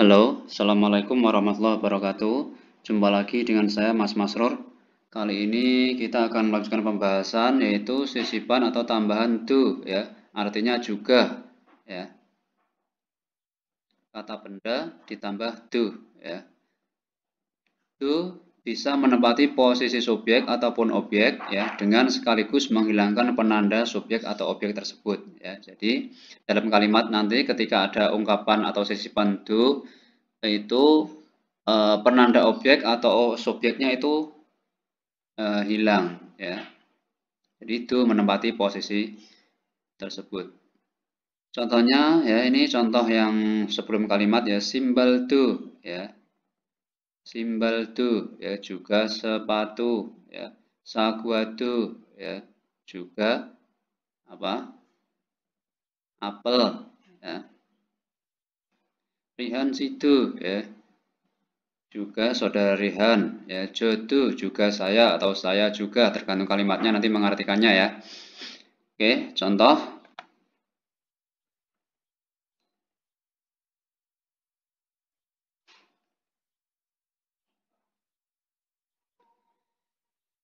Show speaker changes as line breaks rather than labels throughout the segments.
Halo, Assalamualaikum warahmatullahi wabarakatuh Jumpa lagi dengan saya Mas Masrur Kali ini kita akan melanjutkan pembahasan yaitu sisipan atau tambahan do ya Artinya juga ya Kata benda ditambah do ya Do bisa menempati posisi subjek ataupun objek ya dengan sekaligus menghilangkan penanda subjek atau objek tersebut ya. Jadi dalam kalimat nanti ketika ada ungkapan atau sisipan do itu e, penanda objek atau subjeknya itu e, hilang ya. Jadi itu menempati posisi tersebut. Contohnya ya ini contoh yang sebelum kalimat ya simbol do ya simbal tuh ya juga sepatu ya saguatu ya juga apa apel ya Rihan situ ya juga saudara Rihan ya jodoh juga saya atau saya juga tergantung kalimatnya nanti mengartikannya ya oke contoh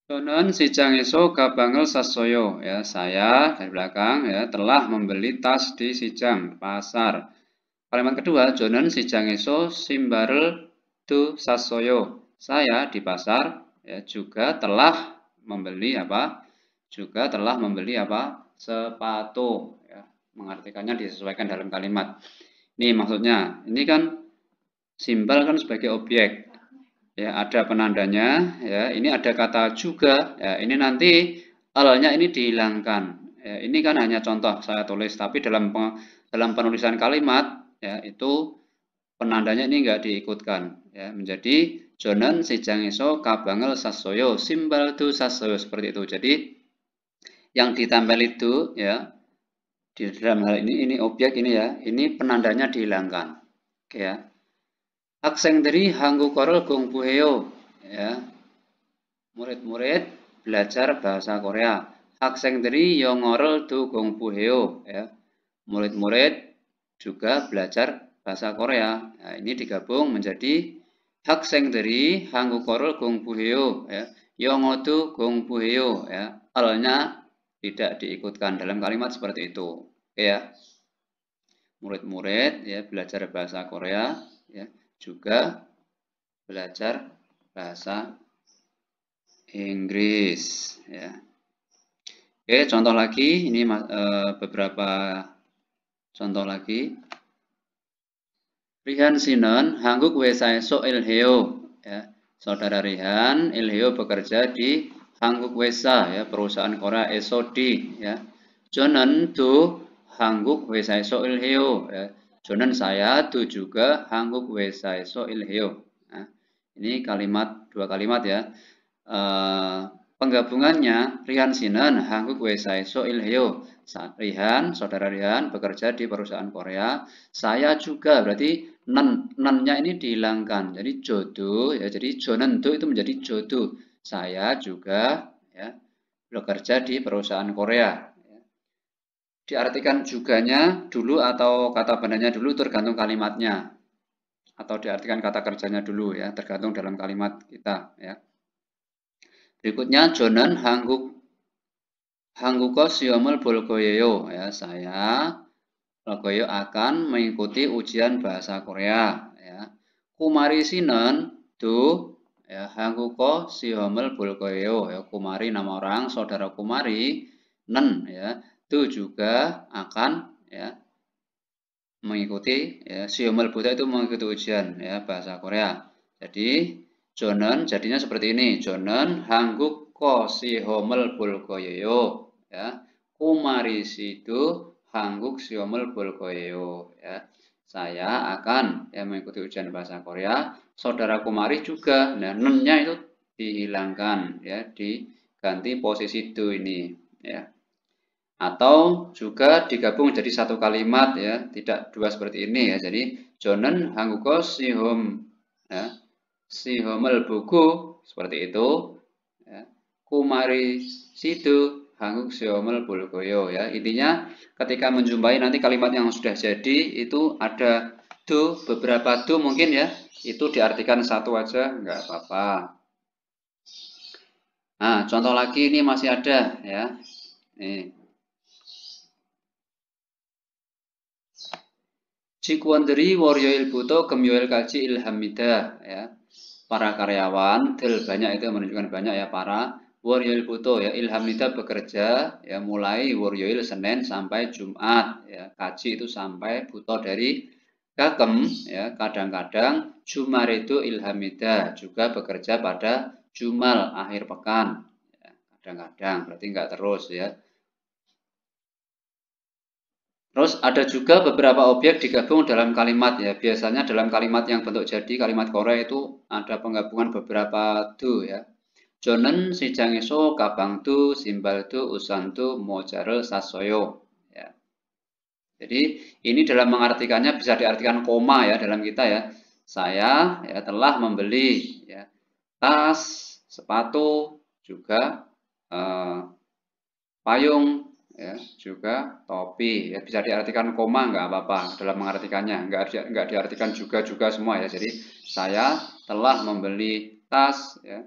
Sonon Sijang Eso Gabangel Sasoyo ya saya dari belakang ya telah membeli tas di Sijang pasar. Kalimat kedua Jonon Sijang Eso Simbarel Tu Sasoyo saya di pasar ya juga telah membeli apa juga telah membeli apa sepatu ya mengartikannya disesuaikan dalam kalimat. Ini maksudnya ini kan simbal kan sebagai objek ya ada penandanya ya ini ada kata juga ya ini nanti alnya ini dihilangkan ya, ini kan hanya contoh saya tulis tapi dalam dalam penulisan kalimat ya itu penandanya ini enggak diikutkan ya menjadi jonen sijang iso kabangel sasoyo simbal tu sasoyo seperti itu jadi yang ditempel itu ya di dalam hal ini ini objek ini ya ini penandanya dihilangkan oke ya dari Hanggu Korel Gong Buheyo, Ya. Murid-murid belajar bahasa Korea. dari Yongorel Du Gong Buheyo, Ya. Murid-murid juga belajar bahasa Korea. Nah, ini digabung menjadi dari Hanggu Korel Gong Buheyo, Ya. Yongodu Gong Buheyo, Ya. Alnya tidak diikutkan dalam kalimat seperti itu. Ya murid-murid ya belajar bahasa Korea ya juga belajar bahasa Inggris ya. Oke, contoh lagi ini e, beberapa contoh lagi. Rihan Sinon hangguk wesai so ilheo ya. Saudara Rihan Ilheo bekerja di Hangguk Wesa ya, perusahaan Korea Esodi ya. Jonon tu Hangguk Wesa So Ilheo ya. Jonan saya tu juga hanguk so ilheo. Heo. Nah, ini kalimat dua kalimat ya. Eh, penggabungannya Rihan Sinan hanguk so ilheo. Rihan, saudara Rihan bekerja di perusahaan Korea. Saya juga berarti nan nennya ini dihilangkan. Jadi jodoh ya. Jadi Jonan itu itu menjadi jodoh. Saya juga ya bekerja di perusahaan Korea diartikan juganya dulu atau kata bandanya dulu tergantung kalimatnya atau diartikan kata kerjanya dulu ya tergantung dalam kalimat kita ya berikutnya jonan hangguk hangguko siomel bolgoyeyo ya saya Logoyo akan mengikuti ujian bahasa Korea ya kumari sinen du ya hangguko siomel bolgoyeyo ya kumari nama orang saudara kumari nen ya itu juga akan ya mengikuti ya siomel buta itu mengikuti ujian ya bahasa Korea. Jadi jonon jadinya seperti ini. Jonon hangguk ko si homel ya. Kumari situ hangguk siomel bulgoyeo ya. Saya akan ya mengikuti ujian bahasa Korea. Saudara kumari juga. Nah, nennya itu dihilangkan ya diganti posisi itu ini ya atau juga digabung jadi satu kalimat ya tidak dua seperti ini ya jadi jonen hanguko sihom ya sihomel buku seperti itu ya. kumari situ hanguk sihomel bulgoyo ya intinya ketika menjumpai nanti kalimat yang sudah jadi itu ada do beberapa do mungkin ya itu diartikan satu aja nggak apa-apa nah contoh lagi ini masih ada ya nih Cikwandri waryoil buto kemyoel kaji ilhamida ya. Para karyawan, del banyak itu menunjukkan banyak ya para waryoil buto ya. Ilhamida bekerja ya mulai il Senin sampai Jumat ya. Kaji itu sampai buto dari kakem ya. Kadang-kadang Jumar itu ilhamida juga bekerja pada Jumal akhir pekan. Ya. Kadang-kadang ya. berarti enggak terus ya. Terus ada juga beberapa objek digabung dalam kalimat ya. Biasanya dalam kalimat yang bentuk jadi, kalimat Korea itu ada penggabungan beberapa do ya. Jonen, si jangiso, kabang tu, simbal tu, usan tu, mojare, sasoyo. Ya. Jadi ini dalam mengartikannya bisa diartikan koma ya dalam kita ya. Saya ya telah membeli ya tas, sepatu, juga eh, payung, ya juga topi ya bisa diartikan koma nggak apa-apa dalam mengartikannya nggak nggak diartikan juga juga semua ya jadi saya telah membeli tas ya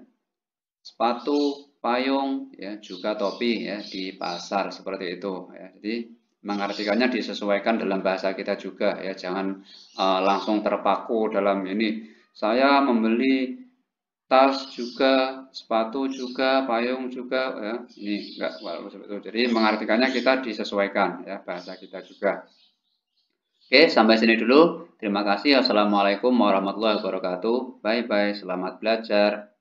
sepatu payung ya juga topi ya di pasar seperti itu ya jadi mengartikannya disesuaikan dalam bahasa kita juga ya jangan uh, langsung terpaku dalam ini saya membeli tas juga, sepatu juga, payung juga, ya. ini enggak walaupun seperti itu. Jadi mengartikannya kita disesuaikan ya bahasa kita juga. Oke, sampai sini dulu. Terima kasih. Assalamualaikum warahmatullahi wabarakatuh. Bye bye. Selamat belajar.